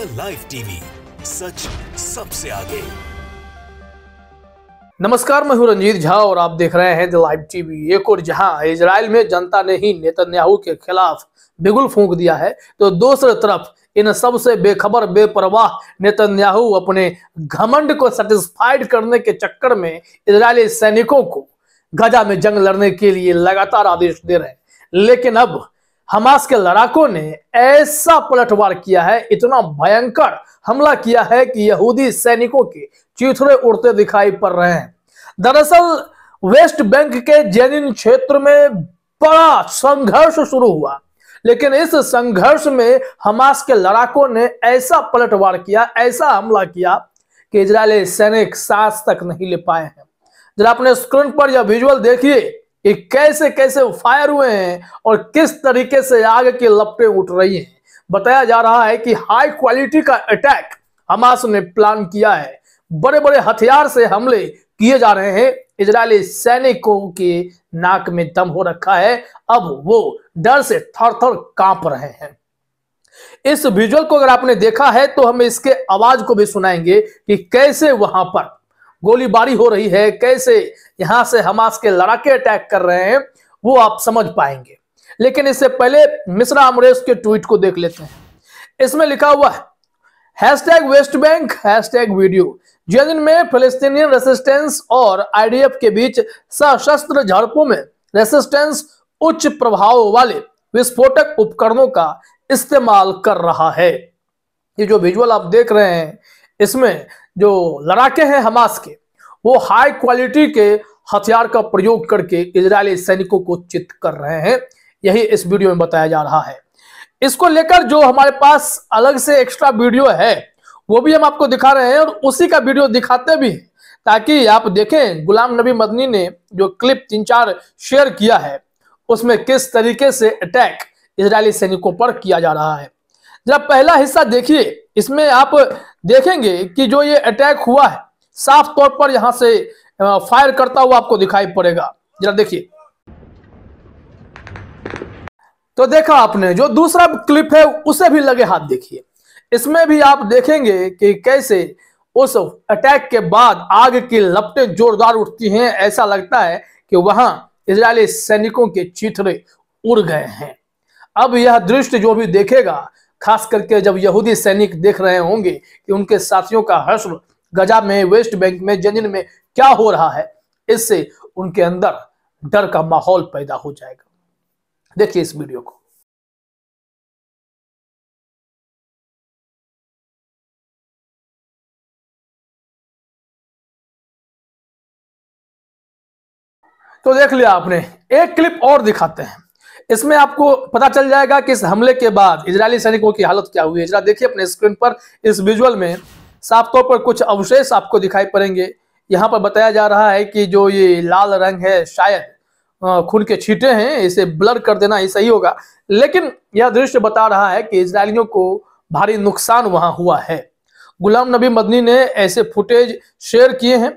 The live TV सच सबसे आगे नमस्कार मैं हूं रंजीत झा और आप देख रहे हैं द लाइव टीवी एक और जहां इसराइल में जनता ने ही नेतन्याहू के खिलाफ बिगुल फूंक दिया है तो दूसरी तरफ इन सबसे बेखबर बेपरवाह नेतन्याहू अपने घमंड को सेटिस्फाइड करने के चक्कर में इसराइली सैनिकों को गजा में जंग लड़ने के लिए लगातार आदेश दे रहे हैं लेकिन अब हमास के लड़ाकों ने ऐसा पलटवार किया है इतना भयंकर हमला किया है कि यहूदी सैनिकों के चीथड़े उड़ते दिखाई पड़ रहे हैं दरअसल वेस्ट बैंक के जेनिन क्षेत्र में बड़ा संघर्ष शुरू हुआ लेकिन इस संघर्ष में हमास के लड़ाकों ने ऐसा पलटवार किया ऐसा हमला किया कि इजरायली सैनिक सांस तक नहीं ले पाए हैं जरा अपने स्क्रीन पर यह विजुअल देखिए कि कैसे कैसे फायर हुए हैं और किस तरीके से आग के लपटे उठ रही हैं बताया जा रहा है कि हाई क्वालिटी का अटैक हमास ने प्लान किया है बड़े बड़े हथियार से हमले किए जा रहे हैं इजरायली सैनिकों के नाक में दम हो रखा है अब वो डर से थर थर कांप रहे हैं इस विजुअल को अगर आपने देखा है तो हम इसके आवाज को भी सुनाएंगे कि कैसे वहां पर गोलीबारी हो रही है कैसे यहां से हमास के लड़ाके अटैक कर रहे हैं वो आप समझ पाएंगे लेकिन इससे पहले मिश्रा अमरेश के ट्वीट को देख लेते हैं इसमें लिखा हुआ है hashtag West Bank hashtag video Jenin में फिलिस्तीनियन रेसिस्टेंस और आईडीएफ के बीच सशस्त्र झड़पों में रेसिस्टेंस उच्च प्रभाव वाले विस्फोटक उपकरणों का इस्तेमाल कर रहा है ये जो विजुअल आप देख रहे हैं इसमें जो लड़ाके हैं हमास के वो हाई क्वालिटी के हथियार का प्रयोग करके इजरायली सैनिकों को चित कर रहे हैं यही इस वीडियो में बताया जा रहा है इसको लेकर जो हमारे पास अलग से एक्स्ट्रा वीडियो है वो भी हम आपको दिखा रहे हैं और उसी का वीडियो दिखाते भी ताकि आप देखें गुलाम नबी मदनी ने जो क्लिप तीन चार शेयर किया है उसमें किस तरीके से अटैक इजरायली सैनिकों पर किया जा रहा है जरा पहला हिस्सा देखिए इसमें आप देखेंगे कि जो ये अटैक हुआ है साफ तौर पर यहां से फायर करता हुआ आपको दिखाई पड़ेगा जरा देखिए तो देखा आपने जो दूसरा क्लिप है उसे भी लगे हाथ देखिए इसमें भी आप देखेंगे कि कैसे उस अटैक के बाद आग की लपटे जोरदार उठती हैं ऐसा लगता है कि वहां इजरायली सैनिकों के चीथड़े उड़ गए हैं अब यह दृश्य जो भी देखेगा खास करके जब यहूदी सैनिक देख रहे होंगे कि उनके साथियों का हश्र गजा में वेस्ट बैंक में जनिन में क्या हो रहा है इससे उनके अंदर डर का माहौल पैदा हो जाएगा देखिए इस वीडियो को तो देख लिया आपने एक क्लिप और दिखाते हैं इसमें आपको पता चल जाएगा कि इस हमले के बाद इजरायली सैनिकों की हालत क्या हुई है जरा देखिए अपने स्क्रीन पर इस विजुअल में साफ तौर पर कुछ अवशेष आपको दिखाई पड़ेंगे यहाँ पर बताया जा रहा है कि जो ये लाल रंग है शायद खून के छीटे हैं इसे ब्लर कर देना ही सही होगा लेकिन यह दृश्य बता रहा है कि इसराइलियों को भारी नुकसान वहां हुआ है गुलाम नबी मदनी ने ऐसे फुटेज शेयर किए हैं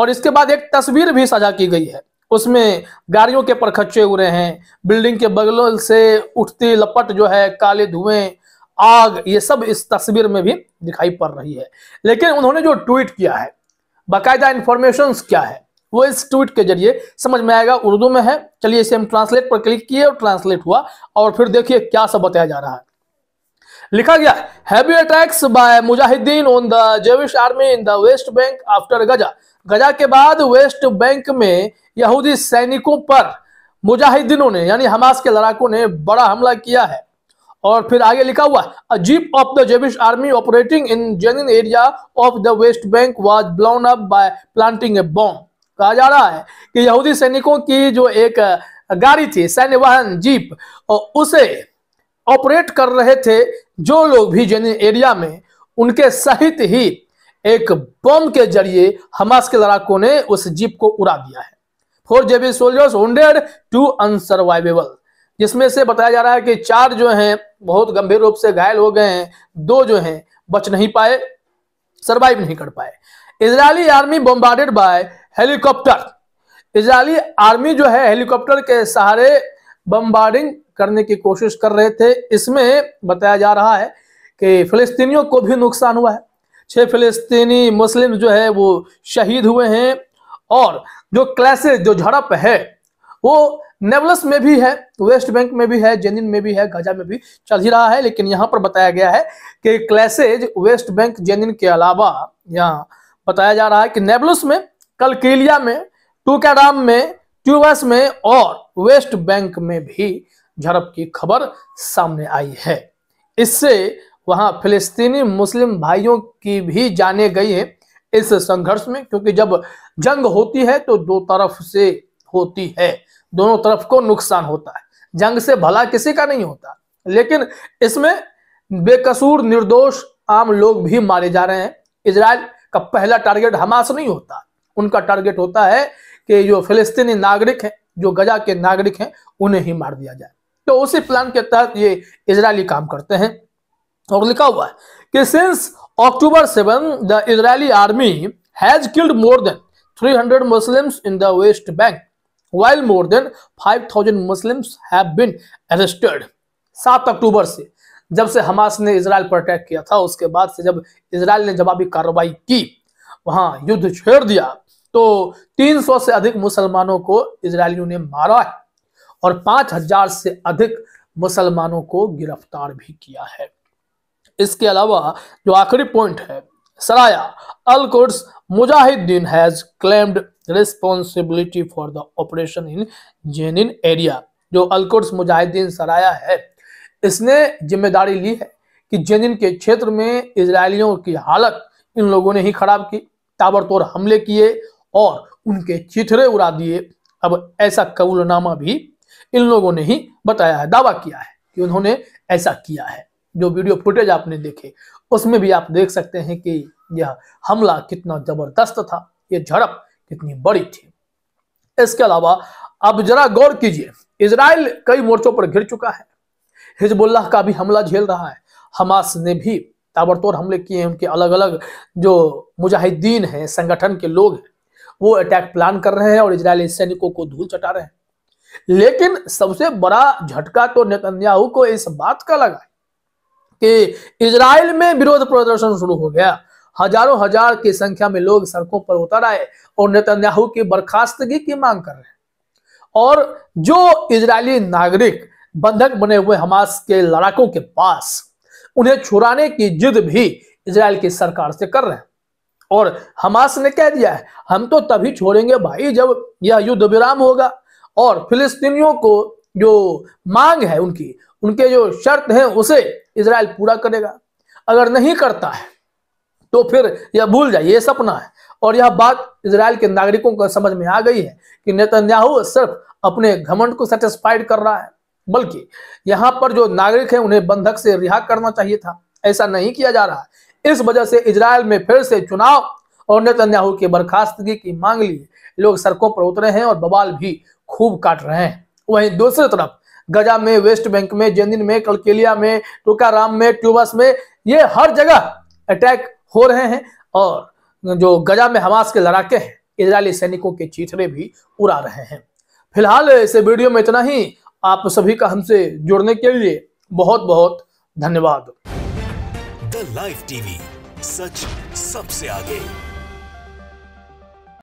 और इसके बाद एक तस्वीर भी साझा की गई है उसमें गाड़ियों के पर खच्चे उड़े हैं बिल्डिंग के बगलों से उठती लपट जो है काले धुएं आग ये सब इस तस्वीर में भी दिखाई पड़ रही है लेकिन उन्होंने जो ट्वीट किया है बाकायदा इंफॉर्मेशन क्या है वो इस ट्वीट के जरिए समझ में आएगा उर्दू में है चलिए इसे हम ट्रांसलेट पर क्लिक किए और ट्रांसलेट हुआ और फिर देखिए क्या सब बताया जा रहा है लिखा गया हैवी अटैक्स बाय मुजाहिदीन on the Jewish army in the West Bank after Gaza Gaza के बाद वेस्ट बैंक में यहूदी सैनिकों पर मुजाहिदीनों ने यानी हमास के लड़ाकों ने बड़ा हमला किया है और फिर आगे लिखा हुआ अजीब ऑफ द जेबिश army operating in Jenin area of the West Bank was blown up by planting a bomb कहा जा रहा है कि यहूदी सैनिकों की जो एक गाड़ी थी सैन्य वाहन जीप और उसे ऑपरेट कर रहे थे जो लोग भी जेनिन एरिया में उनके सहित ही एक बॉम्ब के जरिए हमास के लड़ाकों ने उस जीप को उड़ा दिया है four Jewish soldiers hundred two unsurvivable जिसमें से बताया जा रहा है कि चार जो हैं बहुत गंभीर रूप से घायल हो गए हैं दो जो हैं बच नहीं पाए सरवाइव नहीं कर पाए Israeli army bombarded by helicopter Israeli army जो है हेलीकॉप्टर के सहारे बम्बार्डिंग करने की कोशिश कर रहे थे इसमें बताया जा रहा है कि फिलिस्तीनियों को भी नुकसान हुआ है छह फिलिस्तीनी मुस्लिम जो है वो शहीद हुए हैं और जो क्लैसेज जो झड़प है वो नेवलस में भी है वेस्ट बैंक में भी है जेनिन में भी है गाजा में भी चल ही रहा है लेकिन यहाँ पर बताया गया है कि क्लैसेज वेस्ट बैंक जेनिन के अलावा यहाँ बताया जा रहा है कि नेबलस में कलकेलिया में टूकाडाम में ट्यूबस में और वेस्ट बैंक में भी झड़प की खबर सामने आई है इससे वहां फिलिस्तीनी मुस्लिम भाइयों की भी जाने गई है इस संघर्ष में क्योंकि जब जंग होती है तो दो तरफ से होती है दोनों तरफ को नुकसान होता है जंग से भला किसी का नहीं होता लेकिन इसमें बेकसूर निर्दोष आम लोग भी मारे जा रहे हैं इसराइल का पहला टारगेट हमास नहीं होता उनका टारगेट होता है कि जो फिलिस्तीनी नागरिक हैं जो गजा के नागरिक हैं उन्हें ही मार दिया जाए तो उसी प्लान के तहत ये इसराइली काम करते हैं और लिखा हुआ है कि since October 7, the Israeli army has killed more than 300 Muslims in the West Bank, while more than 5,000 Muslims have been arrested. 7 October से जब से हमास ने इसराइल पर अटैक किया था उसके बाद से जब इसराइल ने जवाबी कार्रवाई की वहां युद्ध छेड़ दिया तो 300 से अधिक मुसलमानों को इसराइलियों ने मारा है और 5000 से अधिक मुसलमानों को गिरफ्तार भी किया है इसके अलावा जो आखिरी पॉइंट है Saraya al Quds Mujahideen has claimed responsibility for the operation in Jenin area जो कुर्स मुजाहिदीन सराया है इसने जिम्मेदारी ली है कि जेनिन के क्षेत्र में इसराइलियों की हालत इन लोगों ने ही खराब की ताबड़तोड़ हमले किए और उनके चिथरे उड़ा दिए अब ऐसा कबूलनामा भी इन लोगों ने ही बताया है दावा किया है कि उन्होंने ऐसा किया है जो वीडियो फुटेज आपने देखे उसमें भी आप देख सकते हैं कि यह हमला कितना जबरदस्त था यह झड़प कितनी बड़ी थी इसके अलावा अब जरा गौर कीजिए इसराइल कई मोर्चों पर घिर चुका है हिजबुल्लाह का भी हमला झेल रहा है हमास ने भी ताबड़तोड़ हमले किए हैं उनके अलग अलग जो मुजाहिदीन हैं संगठन के लोग हैं वो अटैक प्लान कर रहे हैं और इजरायली सैनिकों को धूल चटा रहे हैं लेकिन सबसे बड़ा झटका तो नेतन्याहू को इस बात का लगा कि इसराइल में विरोध प्रदर्शन शुरू हो गया हजारों हजार की संख्या में लोग सड़कों पर उतर आए और नेतन्याहू की बर्खास्तगी की मांग कर रहे हैं और जो इजरायली नागरिक बंधक बने हुए हमास के लड़ाकों के पास उन्हें छुड़ाने की जिद भी इसराइल की सरकार से कर रहे हैं और हमास ने कह दिया है हम तो तभी छोड़ेंगे भाई जब यह युद्ध विराम होगा और फिलिस्तीनियों को जो मांग है उनकी उनके जो शर्त है उसे इसराइल पूरा करेगा अगर नहीं करता है तो फिर यह भूल जाए यह सपना है और यह बात इसराइल के नागरिकों को समझ में आ गई है कि नेतन्याहू सिर्फ अपने घमंड को सेटिस्फाइड कर रहा है बल्कि यहाँ पर जो नागरिक है उन्हें बंधक से रिहा करना चाहिए था ऐसा नहीं किया जा रहा इस वजह से इसराइल में फिर से चुनाव और नेतन्याहू की बर्खास्तगी की मांग लिए लोग सड़कों पर उतरे हैं और बवाल भी खूब काट रहे हैं वहीं दूसरी तरफ गजा में वेस्ट बैंक में जेंदिन में कलकेलिया में टोकाराम में ट्यूबस में ये हर जगह अटैक हो रहे हैं और जो गजा में हमास के लड़ाके हैं इजरायली सैनिकों के चीथड़े भी उड़ा रहे हैं फिलहाल इस वीडियो में इतना ही आप सभी का हमसे जुड़ने के लिए बहुत बहुत धन्यवाद द लाइफ टीवी सच सबसे आगे